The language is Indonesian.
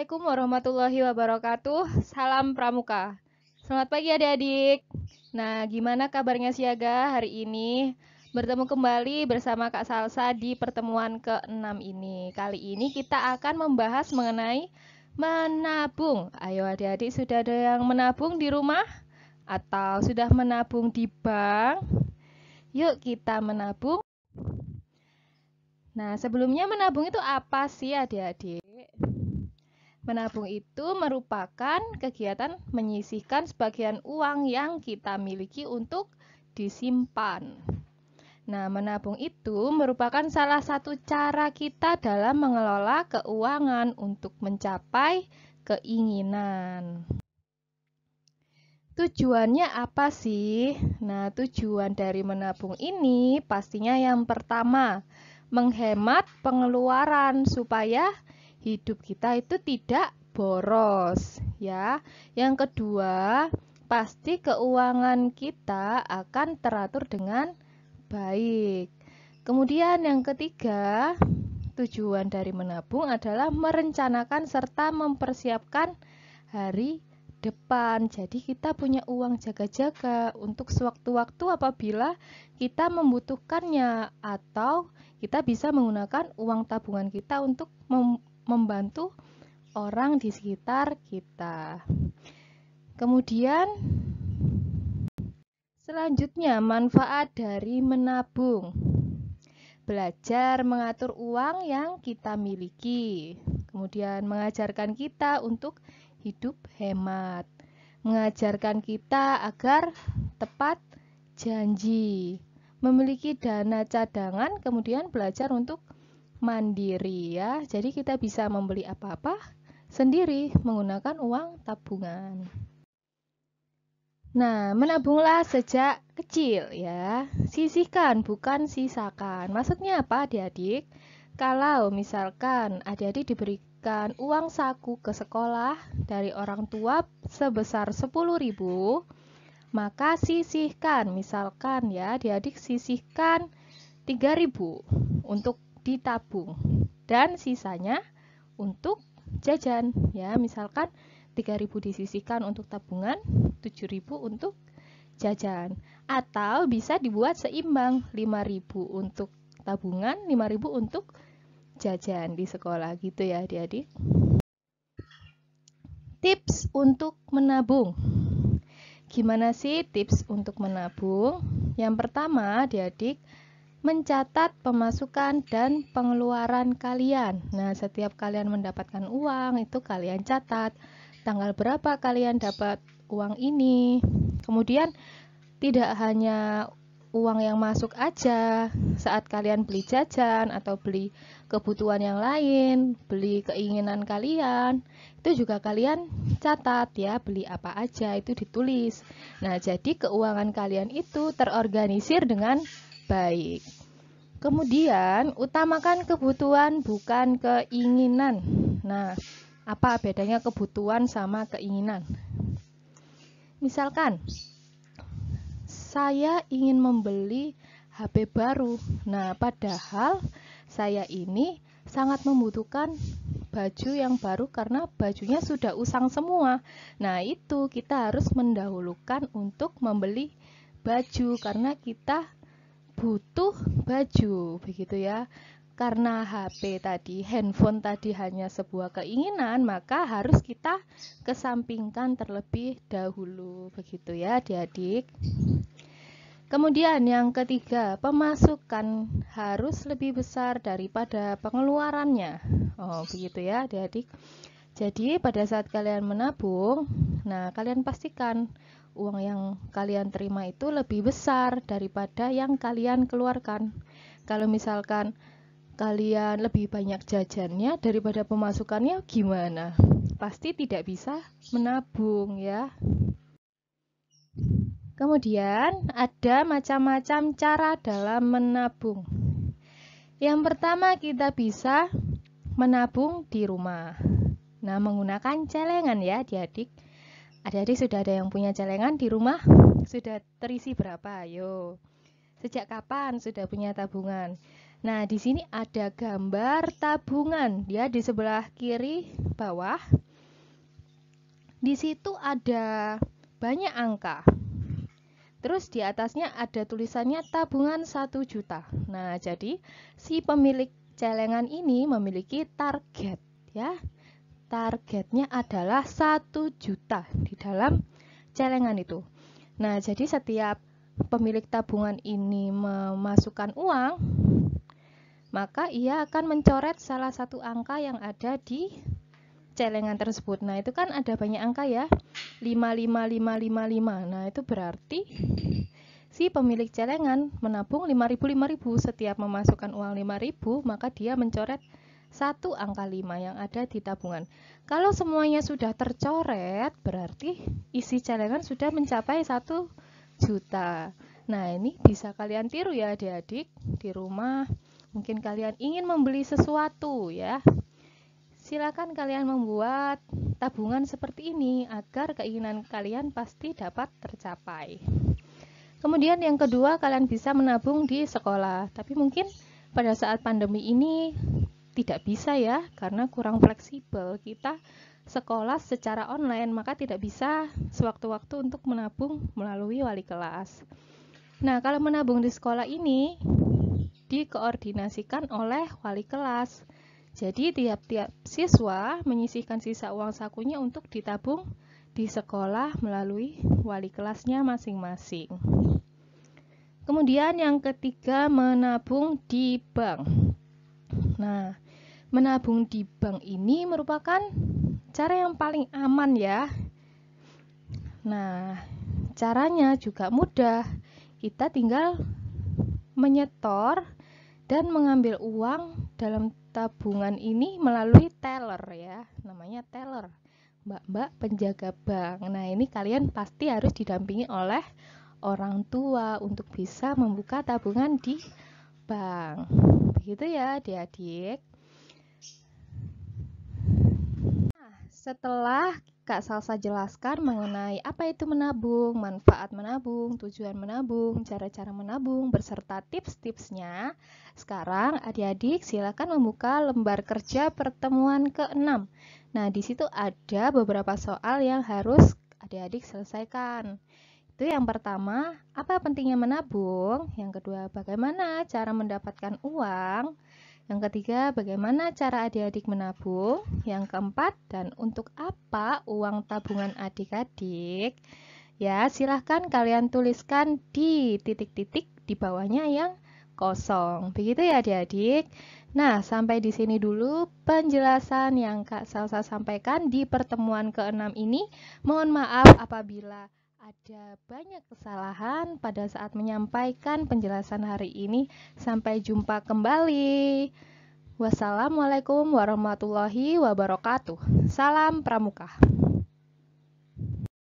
Assalamualaikum warahmatullahi wabarakatuh. Salam Pramuka. Selamat pagi adik-adik. Nah, gimana kabarnya Siaga hari ini? Bertemu kembali bersama Kak Salsa di pertemuan ke-6 ini. Kali ini kita akan membahas mengenai menabung. Ayo adik-adik, sudah ada yang menabung di rumah? Atau sudah menabung di bank? Yuk kita menabung. Nah, sebelumnya menabung itu apa sih adik-adik? Menabung itu merupakan kegiatan menyisihkan sebagian uang yang kita miliki untuk disimpan. Nah, menabung itu merupakan salah satu cara kita dalam mengelola keuangan untuk mencapai keinginan. Tujuannya apa sih? Nah, tujuan dari menabung ini pastinya yang pertama, menghemat pengeluaran supaya hidup kita itu tidak boros ya. Yang kedua, pasti keuangan kita akan teratur dengan baik. Kemudian yang ketiga, tujuan dari menabung adalah merencanakan serta mempersiapkan hari depan. Jadi kita punya uang jaga-jaga untuk sewaktu-waktu apabila kita membutuhkannya atau kita bisa menggunakan uang tabungan kita untuk membantu orang di sekitar kita. Kemudian selanjutnya manfaat dari menabung. Belajar mengatur uang yang kita miliki. Kemudian mengajarkan kita untuk hidup hemat. Mengajarkan kita agar tepat janji. Memiliki dana cadangan kemudian belajar untuk mandiri ya. Jadi kita bisa membeli apa-apa sendiri menggunakan uang tabungan. Nah, menabunglah sejak kecil ya. Sisihkan bukan sisakan. Maksudnya apa adik-adik? Kalau misalkan adik-adik diberikan uang saku ke sekolah dari orang tua sebesar 10.000, maka sisihkan misalkan ya adik-adik sisihkan 3.000 untuk ditabung dan sisanya untuk jajan ya misalkan 3000 disisihkan untuk tabungan 7000 untuk jajan atau bisa dibuat seimbang 5000 untuk tabungan 5000 untuk jajan di sekolah gitu ya adik-adik tips untuk menabung gimana sih tips untuk menabung yang pertama adik-adik mencatat pemasukan dan pengeluaran kalian. Nah, setiap kalian mendapatkan uang itu kalian catat tanggal berapa kalian dapat uang ini. Kemudian tidak hanya uang yang masuk aja saat kalian beli jajan atau beli kebutuhan yang lain, beli keinginan kalian, itu juga kalian catat ya, beli apa aja itu ditulis. Nah, jadi keuangan kalian itu terorganisir dengan baik. Kemudian, utamakan kebutuhan bukan keinginan. Nah, apa bedanya kebutuhan sama keinginan? Misalkan, saya ingin membeli HP baru. Nah, padahal saya ini sangat membutuhkan baju yang baru karena bajunya sudah usang semua. Nah, itu kita harus mendahulukan untuk membeli baju karena kita butuh baju begitu ya karena HP tadi, handphone tadi hanya sebuah keinginan, maka harus kita kesampingkan terlebih dahulu, begitu ya, adik-adik. Kemudian yang ketiga, pemasukan harus lebih besar daripada pengeluarannya. Oh, begitu ya, adik-adik. Jadi, pada saat kalian menabung, nah kalian pastikan uang yang kalian terima itu lebih besar daripada yang kalian keluarkan. Kalau misalkan kalian lebih banyak jajannya daripada pemasukannya gimana? Pasti tidak bisa menabung ya. Kemudian ada macam-macam cara dalam menabung. Yang pertama kita bisa menabung di rumah. Nah, menggunakan celengan ya, Adik-adik. Adik-adik sudah ada yang punya celengan di rumah? Sudah terisi berapa? Ayo. Sejak kapan sudah punya tabungan? Nah, di sini ada gambar tabungan ya di sebelah kiri bawah. Di situ ada banyak angka. Terus di atasnya ada tulisannya tabungan 1 juta. Nah, jadi si pemilik celengan ini memiliki target ya targetnya adalah 1 juta di dalam celengan itu. Nah, jadi setiap pemilik tabungan ini memasukkan uang, maka ia akan mencoret salah satu angka yang ada di celengan tersebut. Nah, itu kan ada banyak angka ya. 55555. Nah, itu berarti si pemilik celengan menabung 5000 5000 setiap memasukkan uang 5000, maka dia mencoret satu angka 5 yang ada di tabungan. Kalau semuanya sudah tercoret, berarti isi celengan sudah mencapai satu juta. Nah, ini bisa kalian tiru ya adik-adik di rumah. Mungkin kalian ingin membeli sesuatu ya. Silakan kalian membuat tabungan seperti ini agar keinginan kalian pasti dapat tercapai. Kemudian yang kedua, kalian bisa menabung di sekolah. Tapi mungkin pada saat pandemi ini tidak bisa ya karena kurang fleksibel kita sekolah secara online maka tidak bisa sewaktu-waktu untuk menabung melalui wali kelas nah kalau menabung di sekolah ini dikoordinasikan oleh wali kelas jadi tiap-tiap siswa menyisihkan sisa uang sakunya untuk ditabung di sekolah melalui wali kelasnya masing-masing kemudian yang ketiga menabung di bank Nah, menabung di bank ini merupakan cara yang paling aman ya. Nah, caranya juga mudah. Kita tinggal menyetor dan mengambil uang dalam tabungan ini melalui teller ya. Namanya teller. Mbak-mbak penjaga bank. Nah, ini kalian pasti harus didampingi oleh orang tua untuk bisa membuka tabungan di bank. Begitu ya, adik-adik. Setelah Kak Salsa jelaskan mengenai apa itu menabung, manfaat menabung, tujuan menabung, cara-cara menabung, berserta tips-tipsnya, sekarang adik-adik silakan membuka lembar kerja pertemuan ke-6. Nah, di situ ada beberapa soal yang harus adik-adik selesaikan. Itu yang pertama, apa pentingnya menabung? Yang kedua, bagaimana cara mendapatkan uang? Yang ketiga, bagaimana cara adik-adik menabung? Yang keempat, dan untuk apa uang tabungan adik-adik? Ya, silahkan kalian tuliskan di titik-titik di bawahnya yang kosong. Begitu ya adik-adik. Nah, sampai di sini dulu penjelasan yang Kak Salsa sampaikan di pertemuan keenam ini. Mohon maaf apabila ada banyak kesalahan pada saat menyampaikan penjelasan hari ini. Sampai jumpa kembali. Wassalamualaikum warahmatullahi wabarakatuh. Salam pramuka.